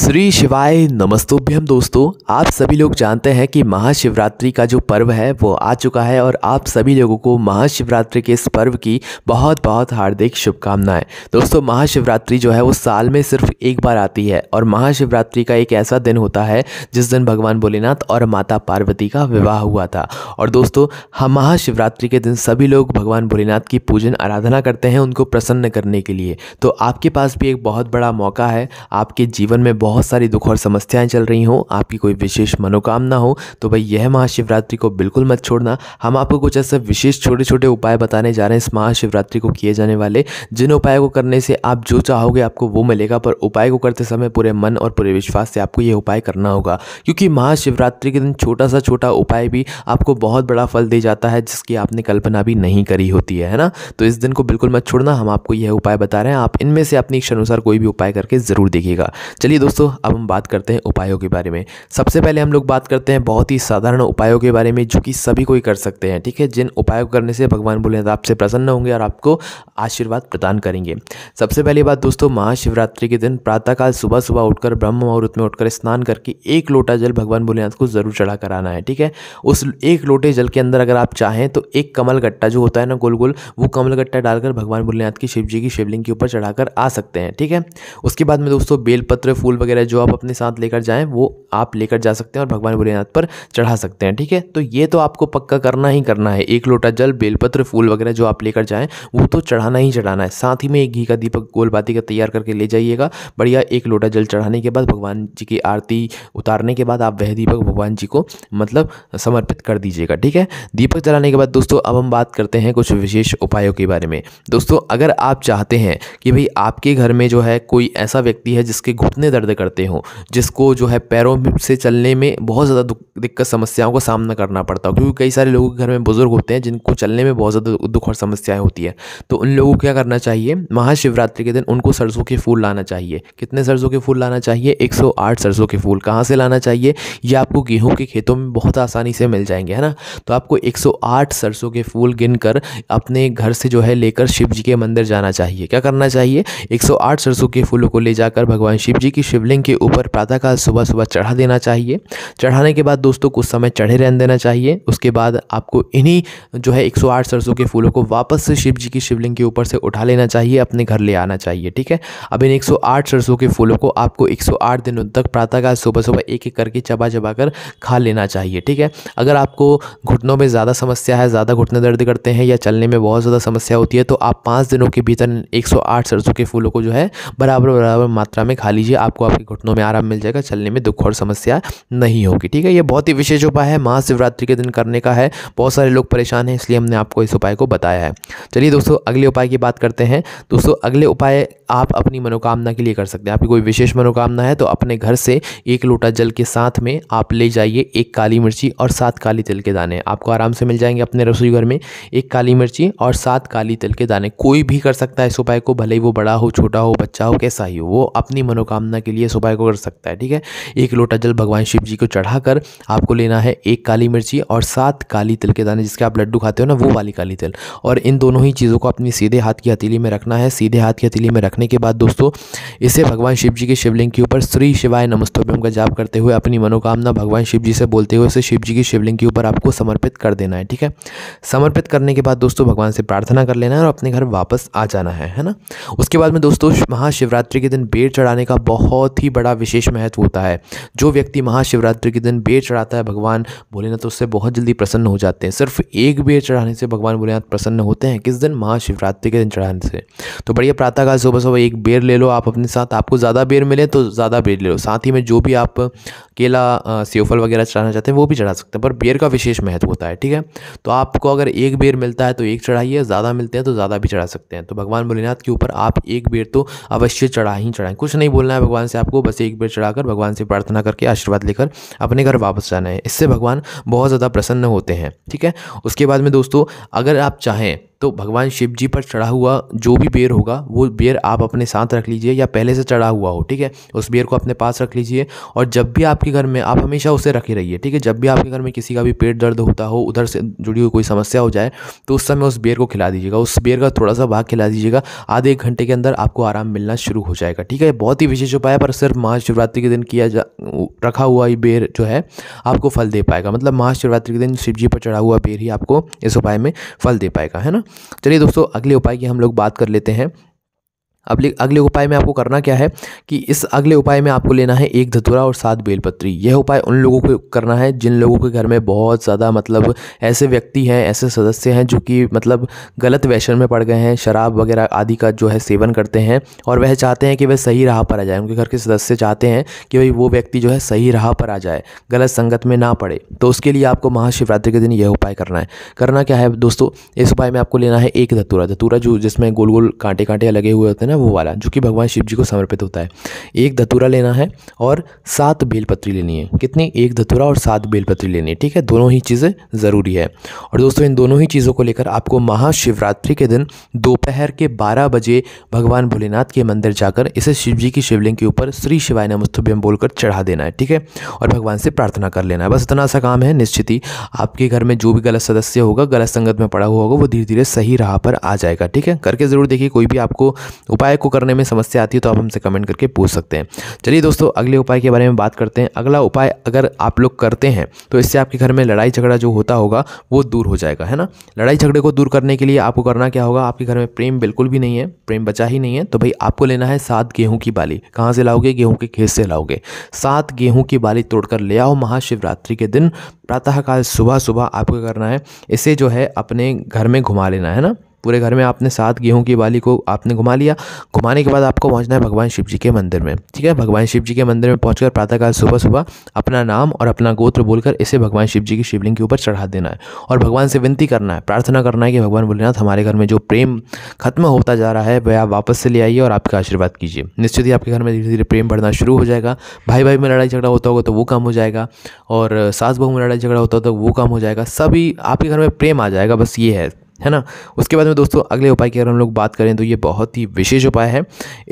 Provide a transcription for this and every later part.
श्री शिवाय नमस्तोभ्यम दोस्तों आप सभी लोग जानते हैं कि महाशिवरात्रि का जो पर्व है वो आ चुका है और आप सभी लोगों को महाशिवरात्रि के इस पर्व की बहुत बहुत हार्दिक शुभकामनाएं दोस्तों महाशिवरात्रि जो है वो साल में सिर्फ एक बार आती है और महाशिवरात्रि का एक ऐसा दिन होता है जिस दिन भगवान भोलेनाथ और माता पार्वती का विवाह हुआ था और दोस्तों हम महाशिवरात्रि के दिन सभी लोग भगवान भोलेनाथ की पूजन आराधना करते हैं उनको प्रसन्न करने के लिए तो आपके पास भी एक बहुत बड़ा मौका है आपके जीवन में बहुत सारी दुख और समस्याएं चल रही हों आपकी कोई विशेष मनोकामना हो तो भाई यह महाशिवरात्रि को बिल्कुल मत छोड़ना हम आपको कुछ ऐसे विशेष छोटे छोटे उपाय बताने जा रहे हैं इस महाशिवरात्रि को किए जाने वाले जिन उपायों को करने से आप जो चाहोगे आपको वो मिलेगा पर उपाय को करते समय पूरे मन और पूरे विश्वास से आपको यह उपाय करना होगा क्योंकि महाशिवरात्रि के दिन छोटा सा छोटा उपाय भी आपको बहुत बड़ा फल दे जाता है जिसकी आपने कल्पना भी नहीं करी होती है है ना तो इस दिन को बिल्कुल मत छोड़ना हम आपको यह उपाय बता रहे हैं आप इनमें से अपनी इच्छा अनुसार कोई भी उपाय करके ज़रूर देखिएगा चलिए दोस्तों अब हम बात करते हैं उपायों के बारे में सबसे पहले हम लोग बात करते हैं बहुत ही साधारण उपायों के बारे में जो कि सभी कोई कर सकते हैं ठीक है जिन उपायों करने से भगवान भोलेनाथ आपसे प्रसन्न होंगे और आपको आशीर्वाद प्रदान करेंगे सबसे पहली बात दोस्तों महाशिवरात्रि के दिन प्रातःकाल सुबह सुबह उठकर ब्रह्म मुहूर्त में उठकर स्नान करके एक लोटा जल भगवान भोलेनाथ को ज़रूर चढ़ा कराना है ठीक है उस एक लोटे जल के अंदर अगर आप चाहें तो एक कमल गट्टा जो होता है ना गोल गोल वो कमल गट्टा डालकर भगवान भोलेनाथ की शिव जी की शिवलिंग के ऊपर चढ़ाकर आ सकते हैं ठीक है उसके बाद में दोस्तों बेलपत्र फूल फूल वगैरह जो आप अपने साथ लेकर जाएँ वो आप लेकर जा सकते हैं और भगवान भोलेनाथ पर चढ़ा सकते हैं ठीक है तो ये तो आपको पक्का करना ही करना है एक लोटा जल बेलपत्र फूल वगैरह जो आप लेकर जाएँ वो तो चढ़ाना ही चढ़ाना है साथ ही में एक घी का दीपक गोलबाती का तैयार करके ले जाइएगा बढ़िया एक लोटा जल चढ़ाने के बाद भगवान जी की आरती उतारने के बाद आप वह दीपक भगवान जी को मतलब समर्पित कर दीजिएगा ठीक है दीपक जलाने के बाद दोस्तों अब हम बात करते हैं कुछ विशेष उपायों के बारे में दोस्तों अगर आप चाहते हैं कि भाई आपके घर में जो है कोई ऐसा व्यक्ति है जिसके घुटने दर्द दर्द करते हों जिसको जो है पैरों से चलने में बहुत ज़्यादा दिक्कत समस्याओं का सामना करना पड़ता हो क्योंकि कई सारे लोगों के घर में बुज़ुर्ग होते हैं जिनको चलने में बहुत ज़्यादा दुख और समस्याएँ होती है तो उन लोगों को क्या करना चाहिए महाशिवरात्रि के दिन उनको सरसों के फूल लाना चाहिए कितने सरसों के फूल लाना चाहिए एक सरसों के फूल कहाँ से लाना चाहिए यह आपको गेहूँ के खेतों में बहुत आसानी से मिल जाएंगे है ना तो आपको एक सरसों के फूल गिनकर अपने घर से जो है लेकर शिव जी के मंदिर जाना चाहिए क्या करना चाहिए 108 सरसों के फूलों को ले जाकर भगवान शिव जी की शिवलिंग के ऊपर प्रातःकाल सुबह सुबह चढ़ा देना चाहिए चढ़ाने के बाद दोस्तों कुछ समय चढ़े रहने देना चाहिए उसके बाद आपको इन्हीं जो है 108 सरसों के फूलों को वापस से शिव जी की शिवलिंग के ऊपर से उठा लेना चाहिए अपने घर ले आना चाहिए ठीक है अब इन एक सरसों के फूलों को आपको एक दिनों तक प्रातःकाल सुबह सुबह एक एक करके चबा चबा कर खा लेना चाहिए ठीक है अगर आपको घुटनों में ज़्यादा समस्या है ज़्यादा घुटने दर्द करते हैं या चलने में बहुत ज़्यादा समस्या होती है तो आप पाँच दिनों के भीतर एक सरसों के फूलों को जो है बराबर बराबर मात्रा में खा लीजिए आपको आपको आपके घुटनों में आराम मिल जाएगा चलने में दुख और समस्या नहीं होगी ठीक है ये बहुत ही विशेष उपाय है महाशिवरात्रि के दिन करने का है बहुत सारे लोग परेशान हैं इसलिए हमने आपको इस उपाय को बताया है चलिए दोस्तों अगले उपाय की बात करते हैं दोस्तों अगले उपाय आप अपनी मनोकामना के लिए कर सकते हैं आपकी कोई विशेष मनोकामना है तो अपने घर से एक लोटा जल के साथ में आप ले जाइए एक काली मिर्ची और सात काली तिल के दाने आपको आराम से मिल जाएंगे अपने रसोई घर में एक काली मिर्ची और सात काली तिल के दाने कोई भी कर सकता है इस उपाय को भले ही वो बड़ा हो छोटा हो बच्चा हो कैसा ही हो वो अपनी मनोकामना के लिए इस उपाय को कर सकता है ठीक है एक लोटा जल भगवान शिव जी को चढ़ाकर आपको लेना है एक काली मिर्ची और सात काली तिल के दाने जिसके आप लड्डू खाते हो ना वो वाली काली तिल और इन दोनों ही चीज़ों को अपनी सीधे हाथ की हथेली में रखना है सीधे हाथ की हथेली में रखना रखने के बाद दोस्तों इसे भगवान शिव जी के शिवलिंग के ऊपर श्री शिवाय नमस्तोभ्यम का जाप करते हुए अपनी मनोकामना भगवान शिव जी से बोलते हुए इसे शिव जी के शिवलिंग के ऊपर आपको समर्पित कर देना है ठीक है समर्पित करने के बाद दोस्तों भगवान से प्रार्थना कर लेना है और अपने घर वापस आ जाना है है ना उसके बाद में दोस्तों महाशिवरात्रि के दिन बेर चढ़ाने का बहुत ही बड़ा विशेष महत्व होता है जो व्यक्ति महाशिवरात्रि के दिन बेर चढ़ाता है भगवान भोलेनाथ उससे बहुत जल्दी प्रसन्न हो जाते हैं सिर्फ एक बेर चढ़ाने से भगवान भोलेनाथ प्रसन्न होते हैं किस दिन महाशिवरात्रि के दिन चढ़ाने से तो बढ़िया प्रातःकाल सुबह सुबह तो भाई एक बेर ले लो आप अपने साथ आपको ज़्यादा बेर मिले तो ज़्यादा बेर ले लो साथ ही में जो भी आप केला सेवफल वगैरह चढ़ाना चाहते हैं वो भी चढ़ा सकते हैं पर बेर का विशेष महत्व होता है ठीक है तो आपको अगर एक बेर मिलता है तो एक चढ़ाइए ज़्यादा मिलते हैं तो ज़्यादा भी चढ़ा सकते हैं तो भगवान भोलेनाथ के ऊपर आप एक बेर तो अवश्य चढ़ा ही चढ़ाएँ कुछ नहीं बोलना है भगवान से आपको बस एक बेर चढ़ाकर भगवान से प्रार्थना करके आशीर्वाद लेकर अपने घर वापस जाना है इससे भगवान बहुत ज़्यादा प्रसन्न होते हैं ठीक है उसके बाद में दोस्तों अगर आप चाहें तो भगवान शिव जी पर चढ़ा हुआ जो भी बेर होगा वो बेर आप अपने साथ रख लीजिए या पहले से चढ़ा हुआ हो ठीक है उस बेर को अपने पास रख लीजिए और जब भी आपके घर में आप हमेशा उसे रखे रहिए ठीक है जब भी आपके घर में किसी का भी पेट दर्द होता हो उधर से जुड़ी हुई कोई समस्या हो जाए तो उस समय उस बेर को खिला दीजिएगा उस बेर का थोड़ा सा भाग खिला दीजिएगा आधे एक घंटे के अंदर आपको आराम मिलना शुरू हो जाएगा ठीक है बहुत ही विशेष उपाय है पर सिर्फ महाशिवरात्रि के दिन किया जा रखा हुआ ये बेर जो है आपको फल दे पाएगा मतलब महाशिवरात्रि के दिन शिव जी पर चढ़ा हुआ बेर ही आपको इस उपाय में फल दे पाएगा है ना चलिए दोस्तों अगले उपाय की हम लोग बात कर लेते हैं अगले अगले उपाय में आपको करना क्या है कि इस अगले उपाय में आपको लेना है एक धतूरा और सात बेलपत्री यह उपाय उन लोगों को करना है जिन लोगों के घर में बहुत ज़्यादा मतलब ऐसे व्यक्ति हैं ऐसे सदस्य हैं जो कि मतलब गलत व्यसन में पड़ गए हैं शराब वगैरह आदि का जो है सेवन करते हैं और वह चाहते हैं कि वह सही राह पर आ जाए उनके घर के सदस्य चाहते हैं कि भाई वो व्यक्ति जो है सही राह पर आ जाए गलत संगत में ना पड़े तो उसके लिए आपको महाशिवरात्रि के दिन यह उपाय करना है करना क्या है दोस्तों इस उपाय में आपको लेना है एक धतूरा धतूरा जो जिसमें गोल गोल कांटे कांटे लगे हुए होते हैं ना वो वाला जो कि भगवान शिव जी को समर्पित होता है एक धतूरा लेना है और सात बेलपत्री लेनी है कितनी एक धतूरा और सात बेलपत्री लेनी है ठीक है दोनों ही चीज़ें ज़रूरी है और दोस्तों इन दोनों ही चीज़ों को लेकर आपको महाशिवरात्रि के दिन दोपहर के बारह बजे भगवान भोलेनाथ के मंदिर जाकर इसे शिव जी की शिवलिंग के ऊपर श्री शिवाय नमस्तुभ्यम बोलकर चढ़ा देना है ठीक है और भगवान से प्रार्थना कर लेना है बस इतना सा काम है निश्चित ही आपके घर में जो भी गलत सदस्य होगा गलत संगत में पड़ा हुआ होगा वो धीरे धीरे सही राह पर आ जाएगा ठीक है करके ज़रूर देखिए कोई भी आपको उपाय को करने में समस्या आती है तो आप हमसे कमेंट करके पूछ सकते हैं चलिए दोस्तों अगले उपाय के बारे में बात करते हैं अगला उपाय अगर आप लोग करते हैं तो इससे आपके घर में लड़ाई झगड़ा जो होता होगा वो दूर हो जाएगा है ना लड़ाई झगड़े को दूर करने के लिए आपको करना क्या होगा आपके घर में प्रेम बिल्कुल भी नहीं है प्रेम बचा ही नहीं है तो भाई आपको लेना है सात गेहूँ की बाली कहाँ से लाओगे गेहूँ के खेत से लाओगे सात गेहूँ की बाली तोड़कर ले आओ महाशिवरात्रि के दिन प्रातःकाल सुबह सुबह आपको करना है इसे जो है अपने घर में घुमा लेना है ना पूरे घर में आपने सात गेहूं की बाली को आपने घुमा लिया घुमाने के बाद आपको पहुंचना है भगवान शिव जी के मंदिर में ठीक है भगवान शिव जी के मंदिर में पहुंचकर प्रातःकाल सुबह सुबह अपना नाम और अपना गोत्र बोलकर इसे भगवान शिव जी की शिवलिंग के ऊपर चढ़ा देना है और भगवान से विनती करना है प्रार्थना करना है कि भगवान भोलेनाथ हमारे घर में जो प्रेम खत्म होता जा रहा है वह आप वापस से ले आइए और आपका आशीर्वाद कीजिए निश्चित ही आपके घर में धीरे धीरे प्रेम बढ़ना शुरू हो जाएगा भाई भाई में लड़ाई झगड़ा होता होगा तो वो कम हो जाएगा और सास बहू में लड़ाई झगड़ा होता होगा तो वो कम हो जाएगा सभी आपके घर में प्रेम आ जाएगा बस ये है है ना उसके बाद में दोस्तों अगले उपाय की अगर हम लोग बात करें तो ये बहुत ही विशेष उपाय है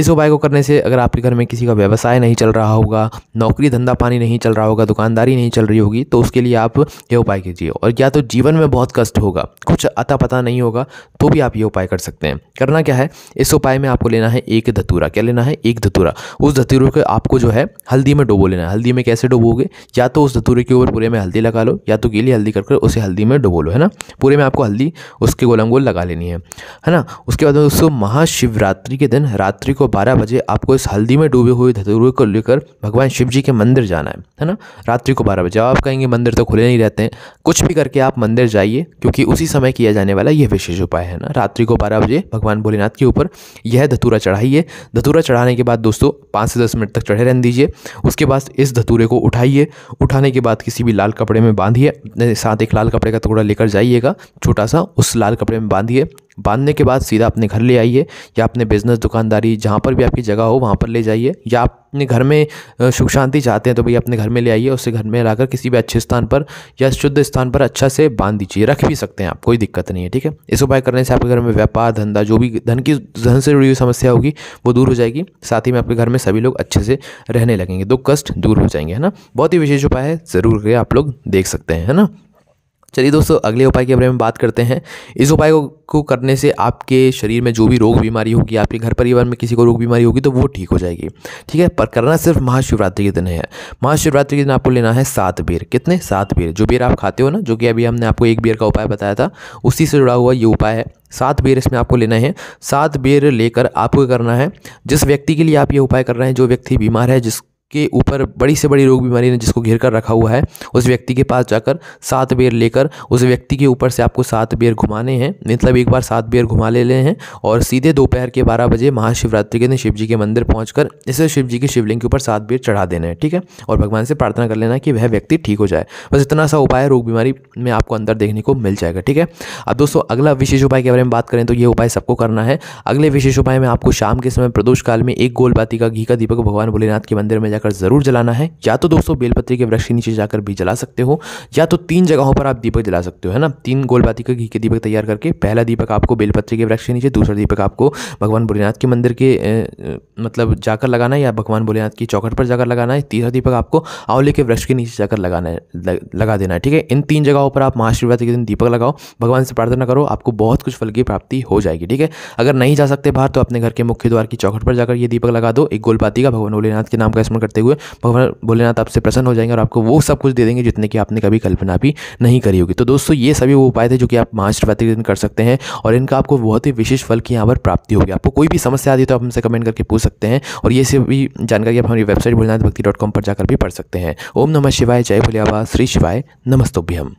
इस उपाय को करने से अगर आपके घर में किसी का व्यवसाय नहीं चल रहा होगा नौकरी धंधा पानी नहीं चल रहा होगा दुकानदारी नहीं चल रही होगी तो उसके लिए आप ये उपाय कीजिए और या तो जीवन में बहुत कष्ट होगा कुछ अता पता नहीं होगा तो भी आप ये उपाय कर सकते हैं करना क्या है इस उपाय में आपको लेना है एक धतूरा क्या लेना है एक धतूरा उस धतूरे को आपको जो है हल्दी में डुबो लेना है हल्दी में कैसे डुबोगे या तो उस धतूरे के ऊपर पूरे में हल्दी लगा लो या तो गीली हल्दी कर उसे हल्दी में डुबो लो है ना पूरे में आपको हल्दी उस उसकी गोलम गोल लगा लेनी है है ना उसके बाद दोस्तों महाशिवरात्रि के दिन रात्रि को बारह बजे आपको इस हल्दी में डूबे हुए धतुरे को लेकर भगवान शिव जी के मंदिर जाना है है ना रात्रि को बारह बजे आप कहेंगे मंदिर तो खुले नहीं रहते हैं कुछ भी करके आप मंदिर जाइए क्योंकि उसी समय किया जाने वाला यह विशेष उपाय है ना रात्रि को बारह बजे भगवान भोलेनाथ के ऊपर यह धतूरा चढ़ाइए धतूरा चढ़ाने के बाद दोस्तों पाँच से दस मिनट तक चढ़े रहने दीजिए उसके बाद इस धतूरे को उठाइए उठाने के बाद किसी भी लाल कपड़े में बांधिए साथ एक लाल कपड़े का टुकड़ा लेकर जाइएगा छोटा सा उस लाल कपड़े में बांधिए बांधने के बाद सीधा अपने घर ले आइए या अपने बिज़नेस दुकानदारी जहाँ पर भी आपकी जगह हो वहाँ पर ले जाइए या अपने घर में सुख शांति चाहते हैं तो भैया अपने घर में ले आइए उसे घर में लाकर किसी भी अच्छे स्थान पर या शुद्ध स्थान पर अच्छा से बांध दीजिए रख भी सकते हैं आप कोई दिक्कत नहीं है ठीक है इस उपाय करने से आपके घर में व्यापार धंधा जो भी धन की धन से जुड़ी हुई समस्या होगी वो दूर हो जाएगी साथ ही में आपके घर में सभी लोग अच्छे से रहने लगेंगे दुख कष्ट दूर हो जाएंगे है ना बहुत ही विशेष उपाय है ज़रूर आप लोग देख सकते हैं है ना चलिए दोस्तों अगले उपाय के बारे में बात करते हैं इस उपाय को करने से आपके शरीर में जो भी रोग बीमारी होगी आपके घर परिवार में किसी को रोग बीमारी होगी तो वो ठीक हो जाएगी ठीक है पर करना सिर्फ महाशिवरात्रि के दिन है महाशिवरात्रि के दिन आपको लेना है सात बेर कितने सात बेर जो बेर आप खाते हो ना जो कि अभी हमने आपको एक बेर का उपाय बताया था उसी से जुड़ा हुआ ये उपाय है सात बेर इसमें आपको लेना है सात बेर लेकर आपको करना है जिस व्यक्ति के लिए आप ये उपाय कर रहे हैं जो व्यक्ति बीमार है जिस के ऊपर बड़ी से बड़ी रोग बीमारी ने जिसको घेर कर रखा हुआ है उस व्यक्ति के पास जाकर सात बेर लेकर उस व्यक्ति के ऊपर से आपको सात बेर घुमाने हैं मतलब एक बार सात बेर घुमा ले लें हैं और सीधे दोपहर के बारह बजे महाशिवरात्रि के दिन शिव जी के मंदिर पहुँच इसे शिव जी के शिवलिंग के ऊपर सात बेर चढ़ा देना है ठीक है और भगवान से प्रार्थना कर लेना कि वह व्यक्ति ठीक हो जाए बस इतना सा उपाय रोग बीमारी में आपको अंदर देखने को मिल जाएगा ठीक है अब दोस्तों अगला विशेष उपाय के बारे में बात करें तो ये उपाय सबको करना है अगले विशेष उपाय में आपको शाम के समय प्रदोष काल में एक गोलबाती का घी का दीपक भगवान भोलेनाथ के मंदिर में जाकर ज़रूर जलाना है या तो दोस्तों बेलपत्री के वृक्ष के नीचे जाकर भी जला सकते हो या तो तीन जगहों पर आप दीपक जला सकते हो है ना तीन गोलबाती का घी के दीपक तैयार करके पहला दीपक आपको बेलपत्री के वृक्ष के नीचे दूसरा दीपक आपको भगवान भोलेनाथ के मंदिर के मतलब जाकर लगाना है या भगवान भोलेनाथ की चौखट पर जाकर लगाना है तीसरा दीपक आपको आंवले के वृक्ष के नीचे जाकर लगाना है लगा देना है ठीक है इन तीन जगहों पर आप महाशिवरात्रि के दिन दीपक लगाओ भगवान से प्रार्थना करो आपको बहुत कुछ फल की प्राप्ति हो जाएगी ठीक है अगर नहीं जा सकते बाहर तो अपने घर के मुख्य द्वार की चौखट पर जाकर ये दीपक लगा दो एक गोलपाती का भगवान भोलेनाथ के नाम का स्मरण करते हुए भगवान भोलेनाथ आपसे प्रसन्न हो जाएंगे और आपको वो सब कुछ दे देंगे जितने की आपने कभी कल्पना भी नहीं करी होगी तो दोस्तों ये सभी वो उपाय थे जो कि आप महाशिवरात्रि के दिन कर सकते हैं और इनका आपको बहुत ही विशेष फल की यहाँ पर प्राप्ति होगी आपको कोई भी समस्या आती है तो आप हमसे कमेंट करके पूछ सकते हैं और ये सभी जानकारी आप हमारी वेबसाइट भोलेनाथ भक्ति डॉट कॉम पर जाकर भी पढ़ सकते हैं ओम नमः शिवाय जय भोले श्री शिवाय नमस्तोभ्यम